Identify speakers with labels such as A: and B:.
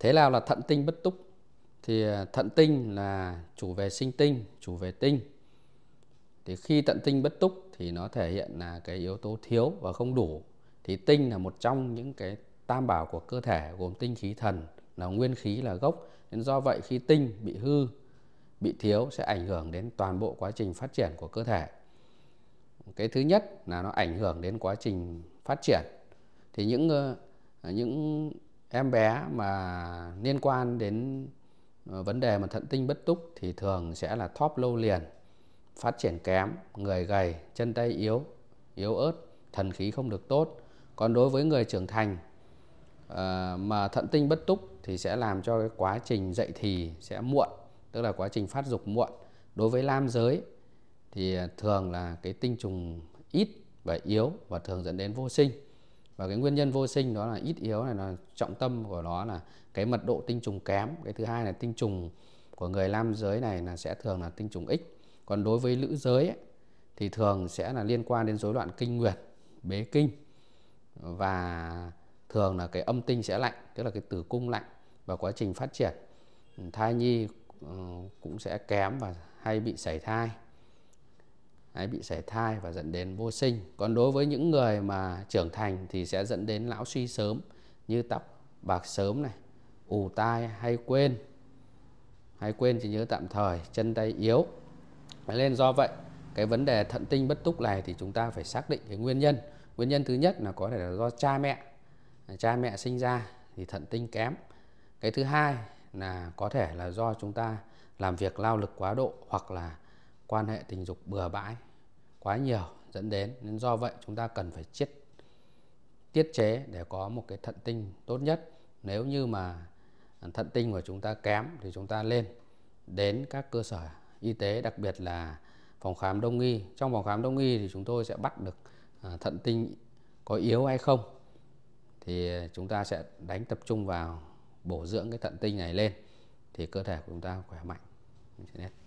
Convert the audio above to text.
A: thế nào là thận tinh bất túc thì à, thận tinh là chủ về sinh tinh chủ về tinh thì khi thận tinh bất túc thì nó thể hiện là cái yếu tố thiếu và không đủ thì tinh là một trong những cái tam bảo của cơ thể gồm tinh khí thần là nguyên khí là gốc nên do vậy khi tinh bị hư bị thiếu sẽ ảnh hưởng đến toàn bộ quá trình phát triển của cơ thể cái thứ nhất là nó ảnh hưởng đến quá trình phát triển thì những ờ, những em bé mà liên quan đến ờ, vấn đề mà thận tinh bất túc thì thường sẽ là thóp lâu liền, phát triển kém, người gầy, chân tay yếu, yếu ớt, thần khí không được tốt. Còn đối với người trưởng thành ờ, mà thận tinh bất túc thì sẽ làm cho cái quá trình dậy thì sẽ muộn, tức là quá trình phát dục muộn. Đối với nam giới thì ờ, thường là cái tinh trùng ít và yếu và thường dẫn đến vô sinh và cái nguyên nhân vô sinh đó là ít yếu này là trọng tâm của nó là cái mật độ tinh trùng kém cái thứ hai là tinh trùng của người nam giới này là sẽ thường là tinh trùng ít còn đối với nữ giới ấy, thì thường sẽ là liên quan đến rối loạn kinh nguyệt bế kinh và thường là cái âm tinh sẽ lạnh tức là cái tử cung lạnh và quá trình phát triển thai nhi ừ, cũng sẽ kém và hay bị sảy thai Đấy, bị sảy thai và dẫn đến vô sinh. Còn đối với những người mà trưởng thành thì sẽ dẫn đến lão suy sớm như tóc bạc sớm này, ù tai hay quên. Hay quên chỉ nhớ tạm thời, chân tay yếu. Nên do vậy cái vấn đề thận tinh bất túc này thì chúng ta phải xác định cái nguyên nhân. Nguyên nhân thứ nhất là có thể là do cha mẹ. Cha mẹ sinh ra thì thận tinh kém. Cái thứ hai là có thể là do chúng ta làm việc lao lực quá độ hoặc là quan hệ tình dục bừa bãi quá nhiều dẫn đến nên do vậy chúng ta cần phải chiết tiết chế để có một cái thận tinh tốt nhất nếu như mà thận tinh của chúng ta kém thì chúng ta lên đến các cơ sở y tế đặc biệt là phòng khám đông y trong phòng khám đông y thì chúng tôi sẽ bắt được à, thận tinh có yếu hay không thì chúng ta sẽ đánh tập trung vào bổ dưỡng cái thận tinh này lên thì cơ thể của chúng ta khỏe mạnh